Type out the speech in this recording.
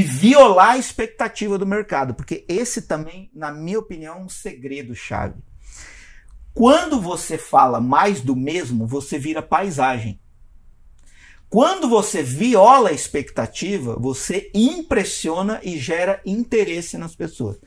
e violar a expectativa do mercado, porque esse também, na minha opinião, é um segredo chave. Quando você fala mais do mesmo, você vira paisagem. Quando você viola a expectativa, você impressiona e gera interesse nas pessoas.